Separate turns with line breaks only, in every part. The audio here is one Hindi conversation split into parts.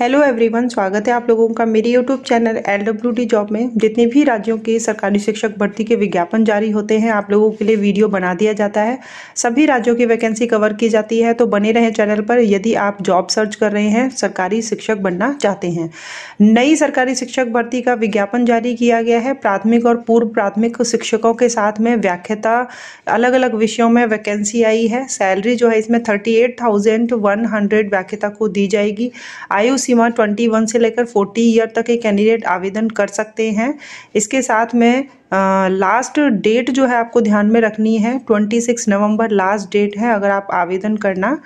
हेलो एवरीवन स्वागत है आप लोगों का मेरे YouTube channel L W D job में जितने भी राज्यों के सरकारी शिक्षक भर्ती के विज्ञापन जारी होते हैं आप लोगों के लिए वीडियो बना दिया जाता है सभी राज्यों की वैकेंसी कवर की जाती है तो बने रहें चैनल पर यदि आप जॉब सर्च कर रहे हैं सरकारी शिक्षक बनना चाहते हैं नई सरकारी शिक्षक भर्ती का विज्ञापन जारी किया गया है प्राथमिक और पूर्व प्राथमिक शिक्षकों के साथ में व्याख्यता अलग अलग विषयों में वैकेंसी आई है सैलरी जो है इसमें थर्टी व्याख्यता को दी जाएगी आयु सीमा 21 से लेकर 40 ईयर तक के कैंडिडेट आवेदन कर सकते हैं इसके साथ में लास्ट डेट जो है आपको ध्यान में रखनी है 26 नवंबर लास्ट डेट है अगर आप आवेदन करना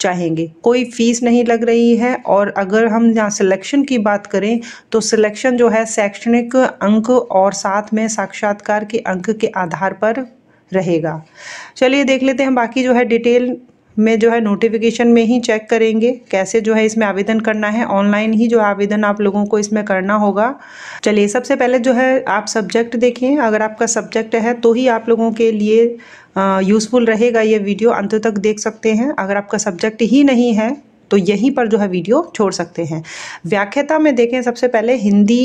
चाहेंगे कोई फीस नहीं लग रही है और अगर हम यहाँ सिलेक्शन की बात करें तो सिलेक्शन जो है शैक्षणिक अंक और साथ में साक्षात्कार के अंक के आधार पर रहेगा चलिए देख लेते हैं बाकी जो है डिटेल में जो है नोटिफिकेशन में ही चेक करेंगे कैसे जो है इसमें आवेदन करना है ऑनलाइन ही जो आवेदन आप लोगों को इसमें करना होगा चलिए सबसे पहले जो है आप सब्जेक्ट देखें अगर आपका सब्जेक्ट है तो ही आप लोगों के लिए यूज़फुल रहेगा ये वीडियो अंत तक देख सकते हैं अगर आपका सब्जेक्ट ही नहीं है तो यहीं पर जो है वीडियो छोड़ सकते हैं व्याख्याता में देखें सबसे पहले हिंदी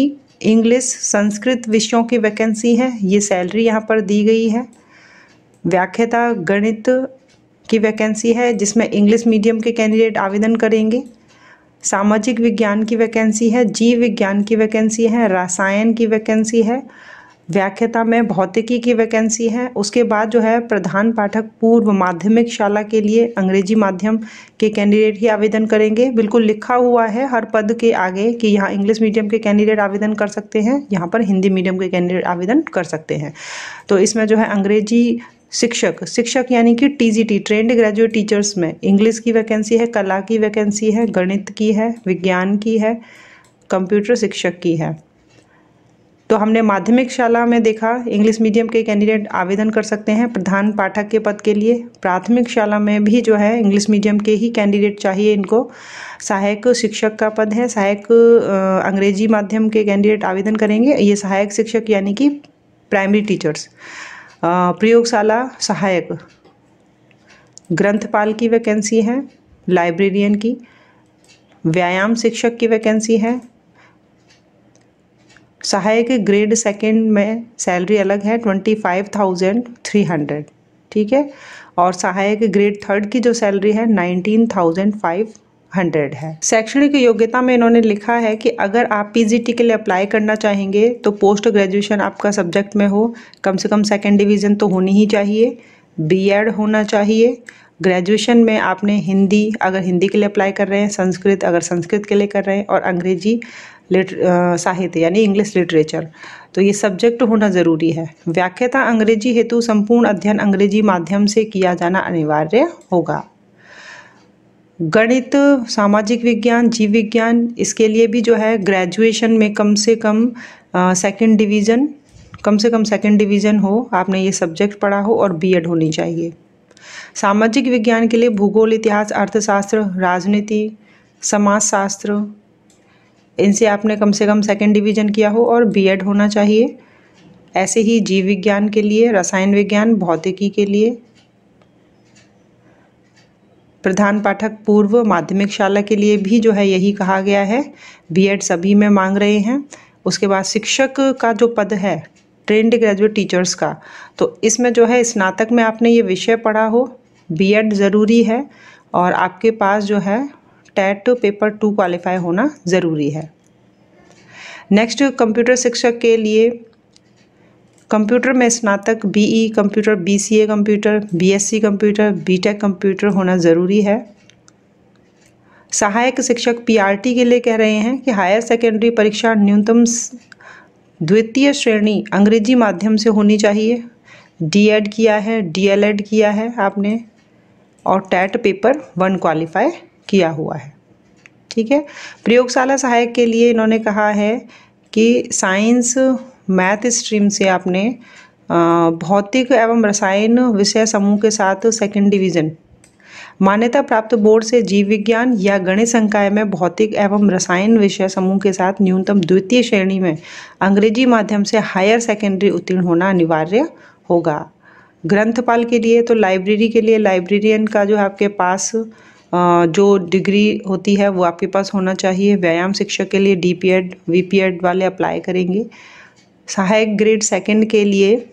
इंग्लिश संस्कृत विषयों की वैकेंसी है ये सैलरी यहाँ पर दी गई है व्याख्याता गणित की वैकेंसी है जिसमें इंग्लिश मीडियम के कैंडिडेट आवेदन करेंगे सामाजिक विज्ञान की वैकेंसी है जीव विज्ञान की वैकेंसी है रसायन की वैकेंसी है व्याख्याता में भौतिकी की वैकेंसी है उसके बाद जो है प्रधान पाठक पूर्व माध्यमिक शाला के लिए अंग्रेजी माध्यम के कैंडिडेट ही आवेदन करेंगे बिल्कुल लिखा हुआ है हर पद के आगे कि यहाँ इंग्लिश मीडियम के कैंडिडेट आवेदन कर सकते हैं यहाँ पर हिंदी मीडियम के कैंडिडेट आवेदन कर सकते हैं तो इसमें जो है अंग्रेजी शिक्षक शिक्षक यानी कि टीजीटी ट्रेंड ग्रेजुएट टीचर्स में इंग्लिश की वैकेंसी है कला की वैकेंसी है गणित की है विज्ञान की है कंप्यूटर शिक्षक की है तो हमने माध्यमिक शाला में देखा इंग्लिश मीडियम के कैंडिडेट आवेदन कर सकते हैं प्रधान पाठक के पद के लिए प्राथमिक शाला में भी जो है इंग्लिश मीडियम के ही कैंडिडेट चाहिए इनको सहायक शिक्षक का पद है सहायक अंग्रेजी माध्यम के कैंडिडेट आवेदन करेंगे ये सहायक शिक्षक यानी कि प्राइमरी टीचर्स प्रयोगशाला सहायक ग्रंथपाल की वैकेंसी है लाइब्रेरियन की व्यायाम शिक्षक की वैकेंसी है सहायक ग्रेड सेकंड में सैलरी अलग है twenty five thousand three hundred ठीक है और सहायक ग्रेड थर्ड की जो सैलरी है नाइनटीन थाउजेंड फाइव हंड्रेड है शैक्षणिक योग्यता में इन्होंने लिखा है कि अगर आप पी के लिए अप्लाई करना चाहेंगे तो पोस्ट ग्रेजुएशन आपका सब्जेक्ट में हो कम से कम सेकेंड डिवीज़न तो होनी ही चाहिए बी होना चाहिए ग्रेजुएशन में आपने हिंदी अगर हिंदी के लिए अप्लाई कर रहे हैं संस्कृत अगर संस्कृत के लिए कर रहे हैं और अंग्रेजी साहित्य यानी इंग्लिश लिटरेचर तो ये सब्जेक्ट होना ज़रूरी है व्याख्याता अंग्रेजी हेतु संपूर्ण अध्ययन अंग्रेजी माध्यम से किया जाना अनिवार्य होगा गणित सामाजिक विज्ञान जीव विज्ञान इसके लिए भी जो है ग्रेजुएशन में कम से कम सेकंड डिवीज़न कम से कम सेकंड डिवीज़न हो आपने ये सब्जेक्ट पढ़ा हो और बीएड होनी चाहिए सामाजिक विज्ञान के लिए भूगोल इतिहास अर्थशास्त्र राजनीति समाजशास्त्र इनसे आपने कम से कम सेकंड डिवीज़न किया हो और बीएड होना चाहिए ऐसे ही जीव विज्ञान के लिए रसायन विज्ञान भौतिकी के लिए प्रधान पाठक पूर्व माध्यमिक शाला के लिए भी जो है यही कहा गया है बीएड सभी में मांग रहे हैं उसके बाद शिक्षक का जो पद है ट्रेंड ग्रेजुएट टीचर्स का तो इसमें जो है स्नातक में आपने ये विषय पढ़ा हो बीएड ज़रूरी है और आपके पास जो है टैट पेपर टू क्वालिफाई होना ज़रूरी है नेक्स्ट कंप्यूटर शिक्षक के लिए कंप्यूटर में स्नातक BE e computer BCA computer BSc computer BTech computer होना ज़रूरी है सहायक शिक्षक पीआरटी के लिए कह रहे हैं कि हायर सेकेंडरी परीक्षा न्यूनतम द्वितीय श्रेणी अंग्रेजी माध्यम से होनी चाहिए डीएड किया है डीएलएड किया है आपने और टैट पेपर वन क्वालिफाई किया हुआ है ठीक है प्रयोगशाला सहायक के लिए इन्होंने कहा है कि साइंस मैथ स्ट्रीम से आपने भौतिक एवं रसायन विषय समूह के साथ सेकंड डिवीजन मान्यता प्राप्त बोर्ड से जीव विज्ञान या गणित संकाय में भौतिक एवं रसायन विषय समूह के साथ न्यूनतम द्वितीय श्रेणी में अंग्रेजी माध्यम से हायर सेकेंडरी उत्तीर्ण होना अनिवार्य होगा ग्रंथपाल के लिए तो लाइब्रेरी के लिए लाइब्रेरियन का जो आपके पास जो डिग्री होती है वो आपके पास होना चाहिए व्यायाम शिक्षक के लिए D P Ed V P Ed वाले अप्लाई करेंगे सहायक ग्रेड सेकंड के लिए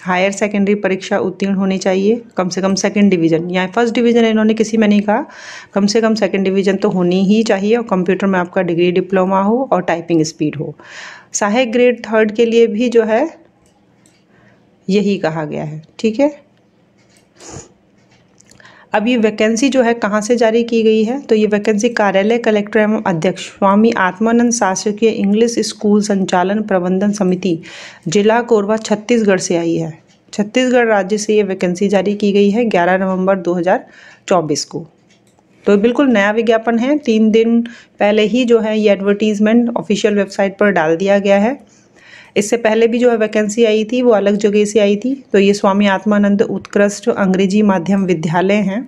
हायर सेकेंडरी परीक्षा उत्तीर्ण होनी चाहिए कम से कम सेकंड डिवीजन या फर्स्ट डिवीजन इन्होंने किसी में नहीं कहा कम से कम सेकंड डिवीजन तो होनी ही चाहिए और कंप्यूटर में आपका डिग्री डिप्लोमा हो और टाइपिंग स्पीड हो सहायक ग्रेड थर्ड के लिए भी जो है यही कहा गया है ठीक है अब ये वैकेंसी जो है कहाँ से जारी की गई है तो ये वैकेंसी कार्यालय कलेक्टर एवं अध्यक्ष स्वामी आत्मानंद शासकीय इंग्लिश स्कूल संचालन प्रबंधन समिति जिला कोरबा छत्तीसगढ़ से आई है छत्तीसगढ़ राज्य से ये वैकेंसी जारी की गई है 11 नवंबर 2024 को तो बिल्कुल नया विज्ञापन है तीन दिन पहले ही जो है ये एडवर्टीज़मेंट ऑफिशियल वेबसाइट पर डाल दिया गया है इससे पहले भी जो है वैकेंसी आई थी वो अलग जगह से आई थी तो ये स्वामी आत्मानंद उत्कृष्ट अंग्रेजी माध्यम विद्यालय हैं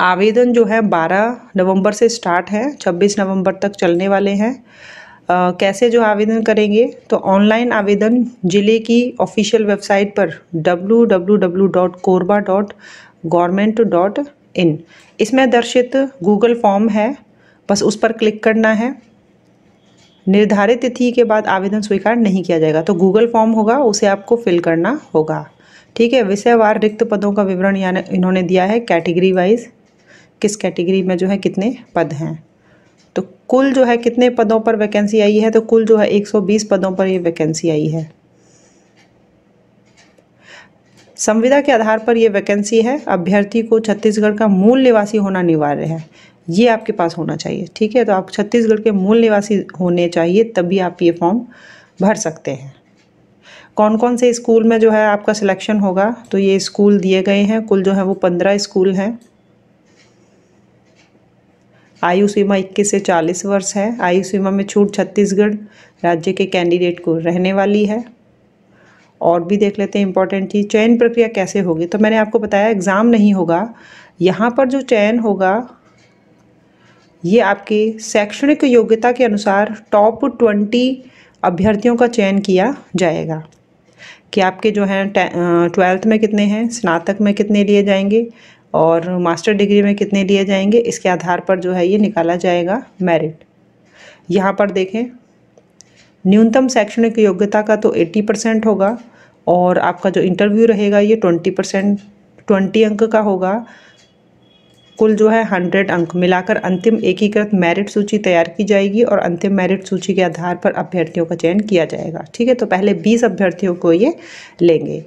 आवेदन जो है 12 नवंबर से स्टार्ट है 26 नवंबर तक चलने वाले हैं कैसे जो आवेदन करेंगे तो ऑनलाइन आवेदन ज़िले की ऑफिशियल वेबसाइट पर www.korba.government.in इसमें दर्शित गूगल फॉर्म है बस उस पर क्लिक करना है निर्धारित तिथि के बाद आवेदन स्वीकार नहीं किया जाएगा तो गूगल फॉर्म होगा उसे आपको फिल करना होगा ठीक है विषयवार रिक्त पदों का विवरण यानी इन्होंने दिया है कैटेगरी वाइज किस कैटेगरी में जो है कितने पद हैं तो कुल जो है कितने पदों पर वैकेंसी आई है तो कुल जो है 120 पदों पर ये वैकेंसी आई है संविदा के आधार पर यह वैकेंसी है अभ्यर्थी को छत्तीसगढ़ का मूल निवासी होना अनिवार्य है ये आपके पास होना चाहिए ठीक है तो आप छत्तीसगढ़ के मूल निवासी होने चाहिए तभी आप ये फॉर्म भर सकते हैं कौन कौन से स्कूल में जो है आपका सिलेक्शन होगा तो ये स्कूल दिए गए हैं कुल जो है वो पंद्रह स्कूल हैं आयु सीमा इक्कीस से चालीस वर्ष है आयु सीमा में छूट छत्तीसगढ़ राज्य के कैंडिडेट को रहने वाली है और भी देख लेते हैं इम्पॉर्टेंट चीज़ चयन प्रक्रिया कैसे होगी तो मैंने आपको बताया एग्ज़ाम नहीं होगा यहाँ पर जो चयन होगा ये आपके शैक्षणिक योग्यता के अनुसार टॉप ट्वेंटी अभ्यर्थियों का चयन किया जाएगा कि आपके जो हैं ट्वेल्थ में कितने हैं स्नातक में कितने लिए जाएंगे और मास्टर डिग्री में कितने लिए जाएंगे इसके आधार पर जो है ये निकाला जाएगा मेरिट यहाँ पर देखें न्यूनतम शैक्षणिक योग्यता का तो 80 परसेंट होगा और आपका जो इंटरव्यू रहेगा ये 20 परसेंट ट्वेंटी अंक का होगा कुल जो है हंड्रेड अंक मिलाकर अंतिम एकीकृत मेरिट सूची तैयार की जाएगी और अंतिम मेरिट सूची के आधार पर अभ्यर्थियों का चयन किया जाएगा ठीक है तो पहले बीस अभ्यर्थियों को ये लेंगे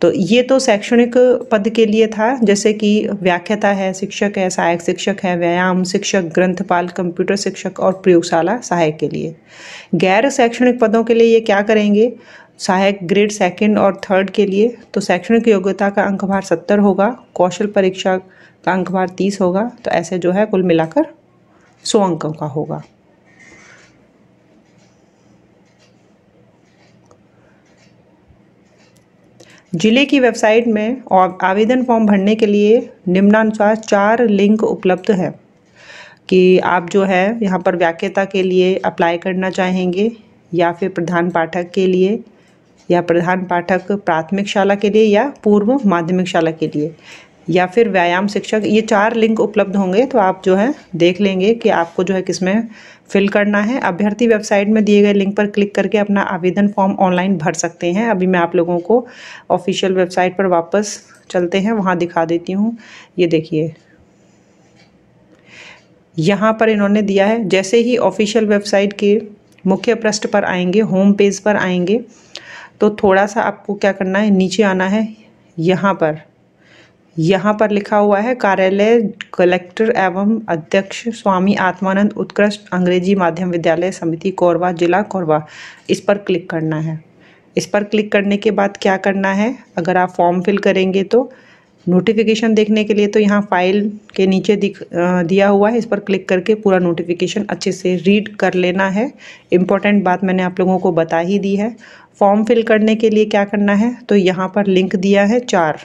तो ये तो शैक्षणिक पद के लिए था जैसे कि व्याख्याता है शिक्षक है सहायक शिक्षक है व्यायाम शिक्षक ग्रंथपाल कंप्यूटर शिक्षक और प्रयोगशाला सहायक के लिए गैर शैक्षणिक पदों के लिए ये क्या करेंगे सहायक ग्रेड सेकंड और थर्ड के लिए तो शैक्षणिक योग्यता का अंक भार सत्तर होगा कौशल परीक्षा का अंक भार तीस होगा तो ऐसे जो है कुल मिलाकर सौ अंकों का होगा जिले की वेबसाइट में आवेदन फॉर्म भरने के लिए निम्नानुसार चार लिंक उपलब्ध है कि आप जो है यहाँ पर व्याख्यता के लिए अप्लाई करना चाहेंगे या फिर प्रधान पाठक के लिए या प्रधान पाठक प्राथमिक शाला के लिए या पूर्व माध्यमिक शाला के लिए या फिर व्यायाम शिक्षक ये चार लिंक उपलब्ध होंगे तो आप जो है देख लेंगे कि आपको जो है किसमें फिल करना है अभ्यर्थी वेबसाइट में दिए गए लिंक पर क्लिक करके अपना आवेदन फॉर्म ऑनलाइन भर सकते हैं अभी मैं आप लोगों को ऑफिशियल वेबसाइट पर वापस चलते हैं वहाँ दिखा देती हूँ ये देखिए यहाँ पर इन्होंने दिया है जैसे ही ऑफिशियल वेबसाइट के मुख्य पृष्ठ पर आएंगे होम पेज पर आएंगे तो थोड़ा सा आपको क्या करना है नीचे आना है यहाँ पर यहाँ पर लिखा हुआ है कार्यालय कलेक्टर एवं अध्यक्ष स्वामी आत्मानंद उत्कृष्ट अंग्रेजी माध्यम विद्यालय समिति कोरबा जिला कोरबा इस पर क्लिक करना है इस पर क्लिक करने के बाद क्या करना है अगर आप फॉर्म फिल करेंगे तो नोटिफिकेशन देखने के लिए तो यहाँ फाइल के नीचे दिख दिया हुआ है इस पर क्लिक करके पूरा नोटिफिकेशन अच्छे से रीड कर लेना है इम्पॉर्टेंट बात मैंने आप लोगों को बता ही दी है फॉर्म फिल करने के लिए क्या करना है तो यहाँ पर लिंक दिया है चार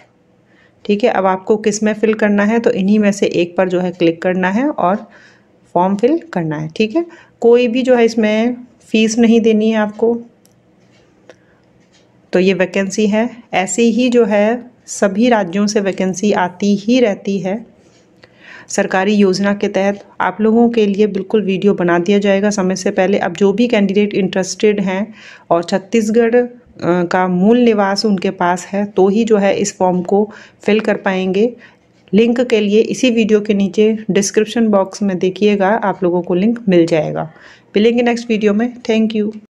ठीक है अब आपको किस में फ़िल करना है तो इन्हीं में से एक पर जो है क्लिक करना है और फॉर्म फिल करना है ठीक है कोई भी जो है इसमें फ़ीस नहीं देनी है आपको तो ये वैकेंसी है ऐसे ही जो है सभी राज्यों से वैकेंसी आती ही रहती है सरकारी योजना के तहत आप लोगों के लिए बिल्कुल वीडियो बना दिया जाएगा समय से पहले अब जो भी कैंडिडेट इंटरेस्टेड हैं और छत्तीसगढ़ का मूल निवास उनके पास है तो ही जो है इस फॉर्म को फिल कर पाएंगे लिंक के लिए इसी वीडियो के नीचे डिस्क्रिप्शन बॉक्स में देखिएगा आप लोगों को लिंक मिल जाएगा मिलेंगे नेक्स्ट वीडियो में थैंक यू